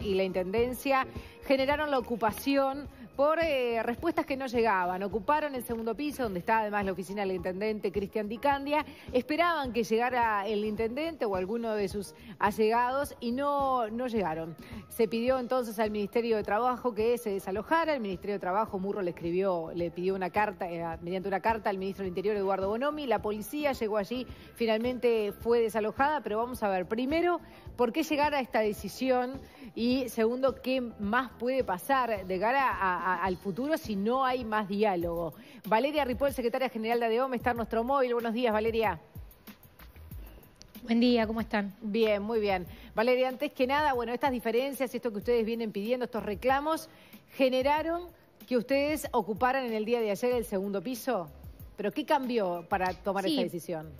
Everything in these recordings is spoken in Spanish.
y la Intendencia generaron la ocupación por eh, respuestas que no llegaban. Ocuparon el segundo piso, donde está además la oficina del intendente Cristian Dicandia. Esperaban que llegara el intendente o alguno de sus allegados y no, no llegaron. Se pidió entonces al Ministerio de Trabajo que se desalojara. El Ministerio de Trabajo, Murro le escribió, le pidió una carta, eh, mediante una carta al ministro del Interior, Eduardo Bonomi. La policía llegó allí, finalmente fue desalojada, pero vamos a ver primero por qué llegar a esta decisión y segundo, qué más puede pasar de cara a al futuro si no hay más diálogo. Valeria Ripoll, secretaria general de ADOM... está en nuestro móvil. Buenos días, Valeria. Buen día, ¿cómo están? Bien, muy bien. Valeria, antes que nada, bueno, estas diferencias, esto que ustedes vienen pidiendo, estos reclamos, generaron que ustedes ocuparan en el día de ayer el segundo piso. ¿Pero qué cambió para tomar esta decisión?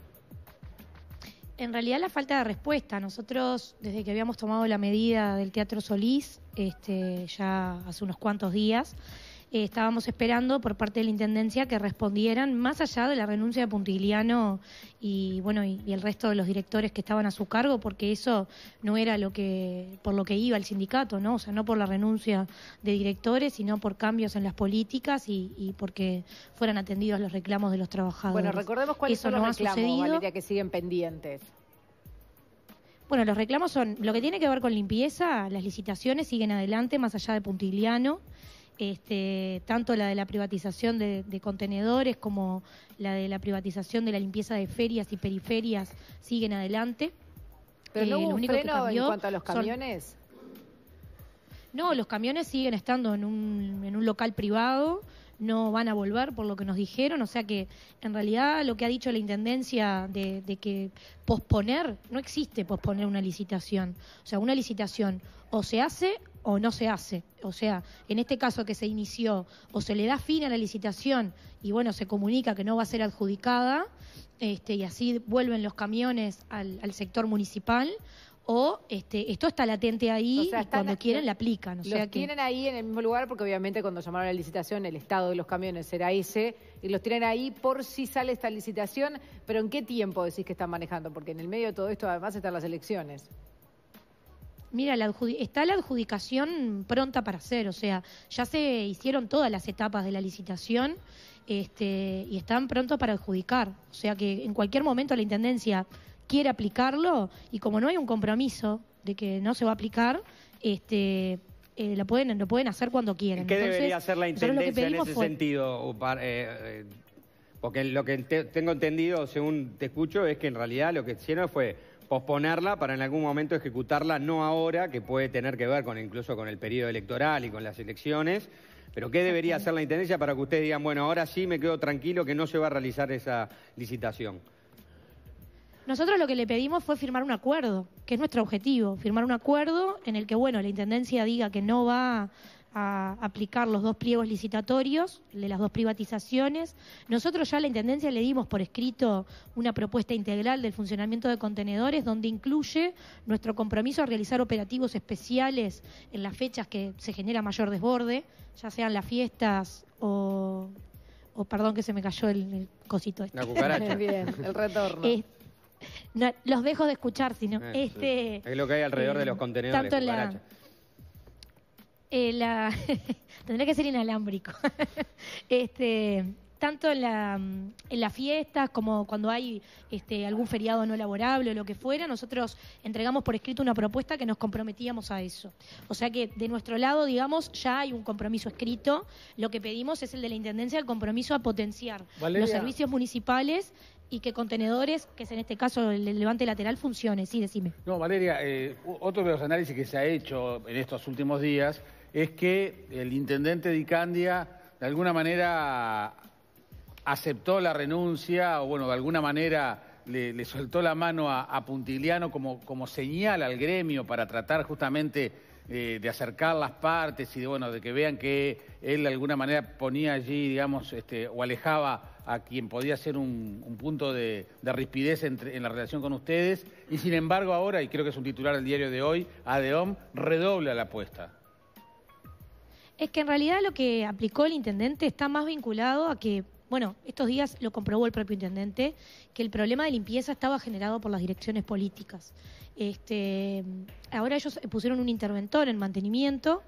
en realidad la falta de respuesta. Nosotros, desde que habíamos tomado la medida del Teatro Solís, este, ya hace unos cuantos días, eh, estábamos esperando por parte de la Intendencia que respondieran, más allá de la renuncia de Puntigliano y bueno y, el resto de los directores que estaban a su cargo, porque eso no era lo que por lo que iba el sindicato, ¿no? O sea, no por la renuncia de directores, sino por cambios en las políticas y, porque fueran atendidos los reclamos de los trabajadores. Bueno, recordemos cuáles son los reclamos, Valeria, que siguen pendientes. Bueno, los reclamos son lo que tiene que ver con limpieza, las licitaciones siguen adelante más allá de Puntigliano este, tanto la de la privatización de, contenedores como la de la privatización de la limpieza de ferias y periferias siguen adelante. Pero no eh, único en cuanto a los camiones. No, los camiones siguen estando en un, en un local privado, no van a volver por lo que nos dijeron, o sea que en realidad lo que ha dicho la Intendencia de, de que posponer, no existe posponer una licitación, o sea, una licitación o se hace o no se hace. O sea, en este caso que se inició, o se le da fin a la licitación y bueno, se comunica que no va a ser adjudicada, este, y así vuelven los camiones al, sector municipal, o este, esto está latente ahí y cuando quieren la aplican. O los tienen ahí en el mismo lugar porque obviamente cuando llamaron a la licitación el estado de los camiones era ese y los tienen ahí por si sale esta licitación, pero ¿en qué tiempo decís que están manejando? Porque en el medio de todo esto además están las elecciones. Mira, está la adjudicación pronta para hacer, o sea, ya se hicieron todas las etapas de la licitación este, y están prontos para adjudicar. O sea que en cualquier momento la Intendencia quiere aplicarlo y como no hay un compromiso de que no se va a aplicar, este, eh, lo, pueden, lo pueden hacer cuando quieran. ¿Qué debería hacer la Intendencia en ese sentido? Eh, eh, porque lo que tengo entendido, según te escucho, es que en realidad lo que hicieron fue posponerla para en algún momento ejecutarla, no ahora, que puede tener que ver con incluso con el periodo electoral y con las elecciones, pero ¿qué debería hacer la Intendencia para que ustedes digan, bueno, ahora sí me quedo tranquilo que no se va a realizar esa licitación? Nosotros lo que le pedimos fue firmar un acuerdo, que es nuestro objetivo, firmar un acuerdo en el que, bueno, la Intendencia diga que no va aplicar los dos pliegos licitatorios de las dos privatizaciones. Nosotros ya a la Intendencia le dimos por escrito una propuesta integral del funcionamiento de contenedores donde incluye nuestro compromiso a realizar operativos especiales en las fechas que se genera mayor desborde, ya sean las fiestas o... perdón que se me cayó el, cosito este. La cucaracha. el retorno. Eh, los dejo de escuchar, sino... Eh, este, es lo que hay alrededor de los eh, contenedores. Eh, la tendría que ser inalámbrico. Este, tanto en, las mm, fiestas como cuando hay este, algún feriado no laborable o lo que fuera, nosotros entregamos por escrito una propuesta que nos comprometíamos a eso. O sea que de nuestro lado, digamos, ya hay un compromiso escrito. Lo que pedimos es el de la Intendencia, el compromiso a potenciar los servicios municipales y que contenedores, que es en este caso el levante lateral, funcione. Sí, decime. No, Valeria, eh, otro de los análisis que se ha hecho en estos últimos días es que el intendente de Icandia de alguna manera aceptó la renuncia o bueno, de alguna manera le, soltó la mano a, Puntiliano como, señal al gremio para tratar justamente eh, de acercar las partes y de, bueno, de que vean que él de alguna manera ponía allí, digamos, este, o alejaba a quien podía ser un, punto de, rispidez entre, en la relación con ustedes. Y sin embargo ahora, y creo que es un titular del diario de hoy, ADEOM redobla la apuesta. Es que en realidad lo que aplicó el intendente está más vinculado a que, bueno, estos días lo comprobó el propio intendente, que el problema de limpieza estaba generado por las direcciones políticas. Este, ahora ellos pusieron un interventor en mantenimiento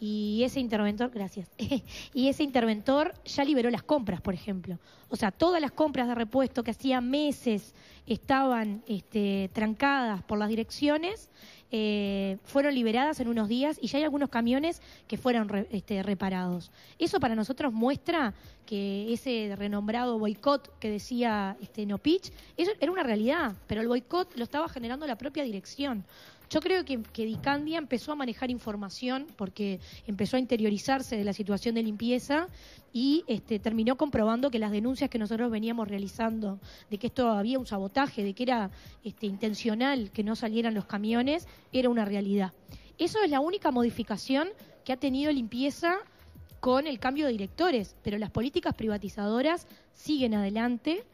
y ese interventor, gracias, y ese interventor ya liberó las compras, por ejemplo. O sea, todas las compras de repuesto que hacía meses estaban este, trancadas por las direcciones, eh, fueron liberadas en unos días y ya hay algunos camiones que fueron este, reparados. Eso para nosotros muestra que ese renombrado boicot que decía este, Pitch, eso era una realidad, pero el boicot lo estaba generando la propia dirección. Yo creo que, Dicandia empezó a manejar información porque empezó a interiorizarse de la situación de limpieza y este, terminó comprobando que las denuncias que nosotros veníamos realizando de que esto había un sabotaje, de que era este, intencional que no salieran los camiones, era una realidad. Eso es la única modificación que ha tenido limpieza con el cambio de directores, pero las políticas privatizadoras siguen adelante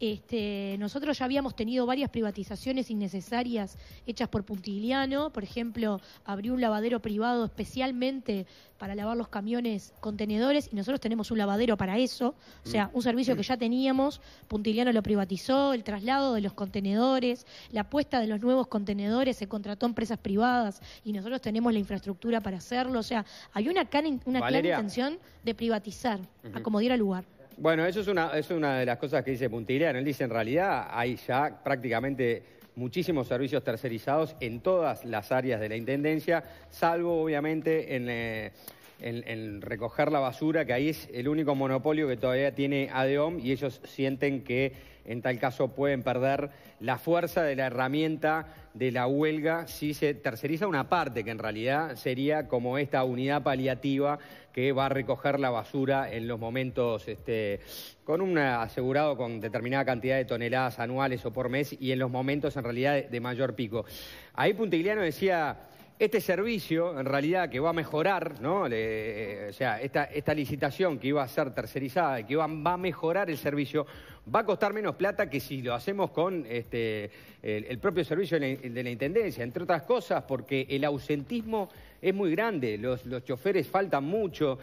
este, nosotros ya habíamos tenido varias privatizaciones innecesarias hechas por Puntiliano, por ejemplo, abrió un lavadero privado especialmente para lavar los camiones contenedores y nosotros tenemos un lavadero para eso, o mm, sea, un servicio que ya teníamos, Puntiliano lo privatizó, el traslado de los contenedores, la puesta de los nuevos contenedores, se contrató empresas privadas y nosotros tenemos la infraestructura para hacerlo, o sea, hay una, una clara intención de privatizar acomodar el lugar. Bueno, eso es una, es una de las cosas que dice Puntilea. Él dice, en realidad hay ya prácticamente muchísimos servicios tercerizados en todas las áreas de la Intendencia, salvo obviamente en... Eh, en, recoger la basura, que ahí es el único monopolio que todavía tiene ADOM y ellos sienten que en tal caso pueden perder la fuerza de la herramienta de la huelga si se terceriza una parte, que en realidad sería como esta unidad paliativa que va a recoger la basura en los momentos este, con un asegurado con determinada cantidad de toneladas anuales o por mes y en los momentos en realidad de, de mayor pico. Ahí Puntigliano decía este servicio, en realidad, que va a mejorar, eh, o sea, esta, licitación que iba a ser tercerizada y que va, a mejorar el servicio, va a costar menos plata que si lo hacemos con este, el, propio servicio de la, Intendencia, entre otras cosas, porque el ausentismo es muy grande, los, choferes faltan mucho.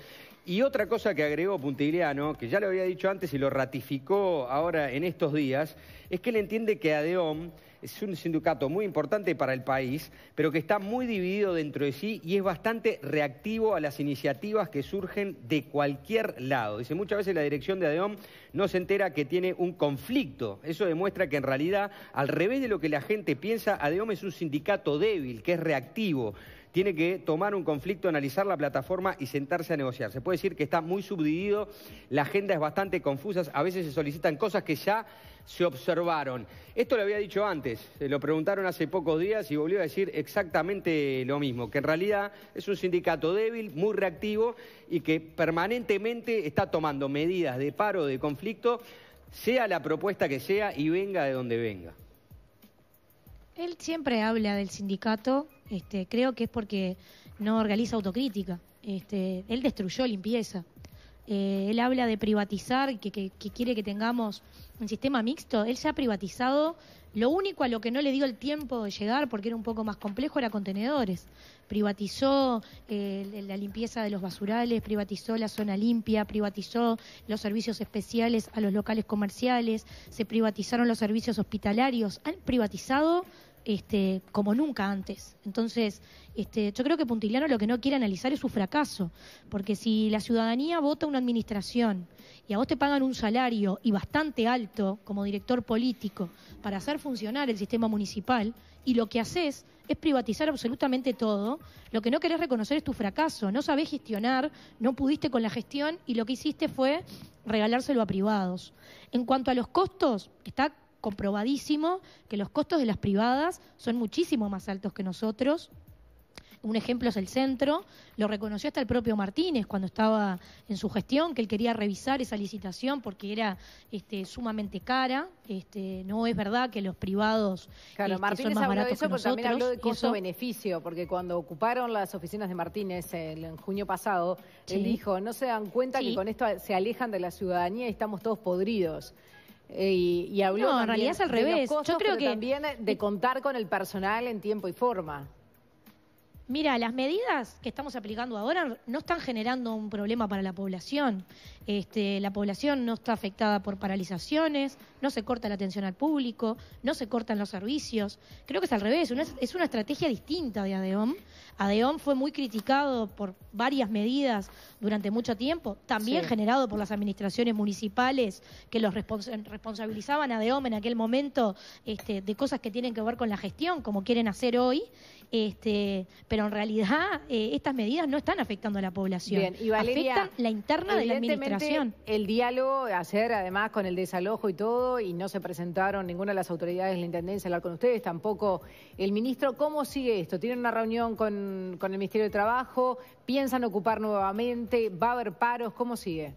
Y otra cosa que agregó Puntigliano, que ya lo había dicho antes y lo ratificó ahora en estos días, es que él entiende que Adeón es un sindicato muy importante para el país, pero que está muy dividido dentro de sí y es bastante reactivo a las iniciativas que surgen de cualquier lado. Dice, muchas veces la dirección de ADEOM no se entera que tiene un conflicto. Eso demuestra que en realidad, al revés de lo que la gente piensa, ADEOM es un sindicato débil, que es reactivo tiene que tomar un conflicto, analizar la plataforma y sentarse a negociar. Se puede decir que está muy subdividido, la agenda es bastante confusa, a veces se solicitan cosas que ya se observaron. Esto lo había dicho antes, se lo preguntaron hace pocos días y volvió a decir exactamente lo mismo, que en realidad es un sindicato débil, muy reactivo y que permanentemente está tomando medidas de paro, de conflicto, sea la propuesta que sea y venga de donde venga. Él siempre habla del sindicato este, creo que es porque no organiza autocrítica. Este, él destruyó limpieza. Eh, él habla de privatizar, que, quiere que tengamos un sistema mixto. Él se ha privatizado. Lo único a lo que no le dio el tiempo de llegar, porque era un poco más complejo, era contenedores. Privatizó eh, la limpieza de los basurales, privatizó la zona limpia, privatizó los servicios especiales a los locales comerciales, se privatizaron los servicios hospitalarios. Han privatizado este, como nunca antes. Entonces, este, yo creo que Puntiliano lo que no quiere analizar es su fracaso, porque si la ciudadanía vota una administración y a vos te pagan un salario y bastante alto como director político para hacer funcionar el sistema municipal, y lo que haces es privatizar absolutamente todo, lo que no querés reconocer es tu fracaso, no sabés gestionar, no pudiste con la gestión y lo que hiciste fue regalárselo a privados. En cuanto a los costos, está comprobadísimo que los costos de las privadas son muchísimo más altos que nosotros. Un ejemplo es el centro, lo reconoció hasta el propio Martínez cuando estaba en su gestión, que él quería revisar esa licitación porque era este, sumamente cara. Este, no es verdad que los privados claro, este, Martínez son más de eso, También habló de costo-beneficio, porque cuando ocuparon las oficinas de Martínez en junio pasado, él dijo, no se dan cuenta que con esto se alejan de la ciudadanía y estamos todos podridos. Eh, y, habló también en realidad es al revés. creo que también de contar con el personal en tiempo y forma. Mira, las medidas que estamos aplicando ahora no están generando un problema para la población. Este, la población no está afectada por paralizaciones, no se corta la atención al público, no se cortan los servicios. Creo que es al revés, es una estrategia distinta de ADEOM. ADEOM fue muy criticado por varias medidas durante mucho tiempo, también generado por las administraciones municipales que los responsabilizaban a DEOM en aquel momento este, de cosas que tienen que ver con la gestión, como quieren hacer hoy. Este, pero en realidad eh, estas medidas no están afectando a la población, Y Valeria, afectan la interna de la administración. El diálogo hacer además con el desalojo y todo, y no se presentaron ninguna de las autoridades de la Intendencia a hablar con ustedes, tampoco el ministro. ¿Cómo sigue esto? ¿Tienen una reunión con el Ministerio de Trabajo? ¿Piensan ocupar nuevamente? ¿Va a haber paros? ¿Cómo sigue?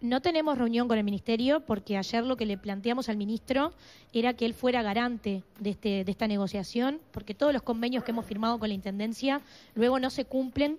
No tenemos reunión con el Ministerio porque ayer lo que le planteamos al ministro era que él fuera garante de, este, de esta negociación, porque todos los convenios que hemos firmado con la Intendencia luego no se cumplen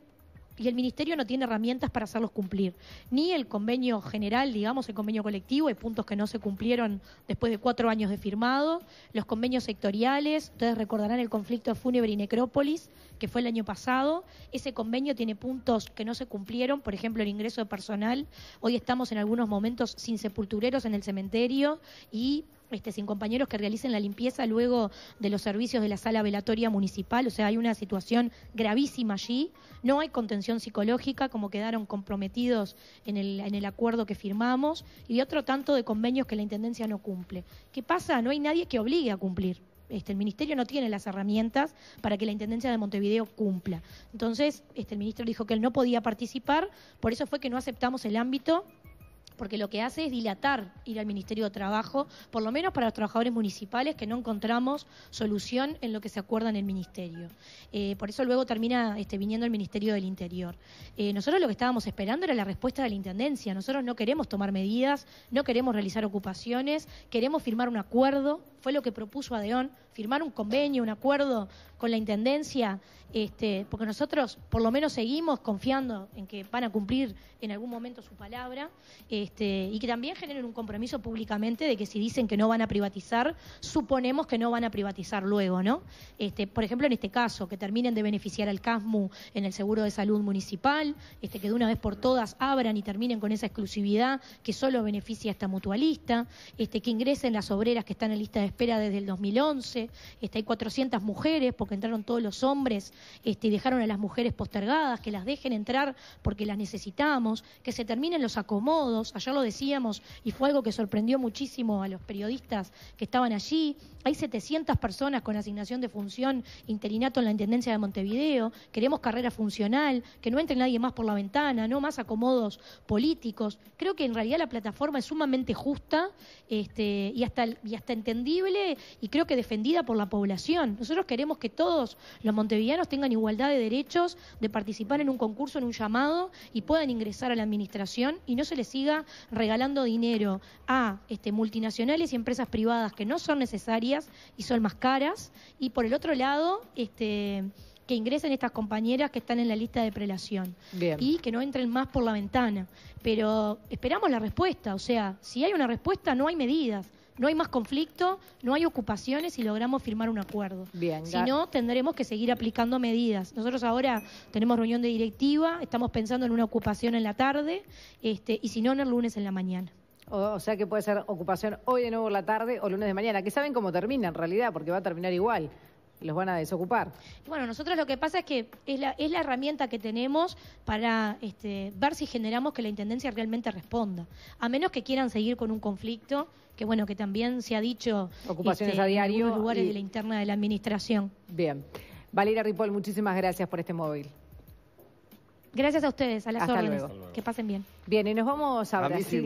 y el Ministerio no tiene herramientas para hacerlos cumplir. Ni el convenio general, digamos, el convenio colectivo, hay puntos que no se cumplieron después de cuatro años de firmado, los convenios sectoriales, ustedes recordarán el conflicto de Fúnebre y Necrópolis, que fue el año pasado, ese convenio tiene puntos que no se cumplieron, por ejemplo, el ingreso de personal, hoy estamos en algunos momentos sin sepultureros en el cementerio y este, sin compañeros que realicen la limpieza luego de los servicios de la sala velatoria municipal. O sea, hay una situación gravísima allí. No hay contención psicológica, como quedaron comprometidos en el, acuerdo que firmamos, y otro tanto de convenios que la Intendencia no cumple. ¿Qué pasa? No hay nadie que obligue a cumplir. Este, el ministerio no tiene las herramientas para que la Intendencia de Montevideo cumpla. Entonces, este, el ministro dijo que él no podía participar, por eso fue que no aceptamos el ámbito porque lo que hace es dilatar ir al Ministerio de Trabajo, por lo menos para los trabajadores municipales que no encontramos solución en lo que se acuerda en el Ministerio. Eh, por eso luego termina este, viniendo el Ministerio del Interior. Eh, nosotros lo que estábamos esperando era la respuesta de la Intendencia. Nosotros no queremos tomar medidas, no queremos realizar ocupaciones, queremos firmar un acuerdo fue lo que propuso Adeón, firmar un convenio, un acuerdo con la Intendencia, este, porque nosotros por lo menos seguimos confiando en que van a cumplir en algún momento su palabra este, y que también generen un compromiso públicamente de que si dicen que no van a privatizar, suponemos que no van a privatizar luego, ¿no? Este, por ejemplo, en este caso, que terminen de beneficiar al CASMU en el seguro de salud municipal, que de una vez por todas abran y terminen con esa exclusividad que solo beneficia a esta mutualista, que ingresen las obreras que están en lista de espera desde el 2011, este, hay 400 mujeres porque entraron todos los hombres este, y dejaron a las mujeres postergadas, que las dejen entrar porque las necesitamos, que se terminen los acomodos, ayer lo decíamos y fue algo que sorprendió muchísimo a los periodistas que estaban allí, hay 700 personas con asignación de función interinato en la Intendencia de Montevideo, queremos carrera funcional, que no entre nadie más por la ventana, no más acomodos políticos, creo que en realidad la plataforma es sumamente justa este, y, hasta, y hasta entendible y creo que defendida por la población. Nosotros queremos que todos los montevillanos tengan igualdad de derechos de participar en un concurso, en un llamado y puedan ingresar a la administración y no se les siga regalando dinero a este, multinacionales y empresas privadas que no son necesarias y son más caras. Y por el otro lado, este, que ingresen estas compañeras que están en la lista de prelación y que no entren más por la ventana. Pero esperamos la respuesta, o sea, si hay una respuesta no hay medidas no hay más conflicto, no hay ocupaciones si logramos firmar un acuerdo. Bien, si no, tendremos que seguir aplicando medidas. Nosotros ahora tenemos reunión de directiva, estamos pensando en una ocupación en la tarde este, y si no, en el lunes en la mañana. O, o, sea que puede ser ocupación hoy de nuevo en la tarde o lunes de mañana, que saben cómo termina en realidad, porque va a terminar igual los van a desocupar. bueno, nosotros lo que pasa es que es la, herramienta que tenemos para este, ver si generamos que la Intendencia realmente responda, a menos que quieran seguir con un conflicto, que bueno, que también se ha dicho Ocupaciones este, a diario en lugares de la interna de la Administración. Bien. Valera Ripoll, muchísimas gracias por este móvil. Gracias a ustedes, a las órdenes. Que pasen bien. Bien, y nos vamos a,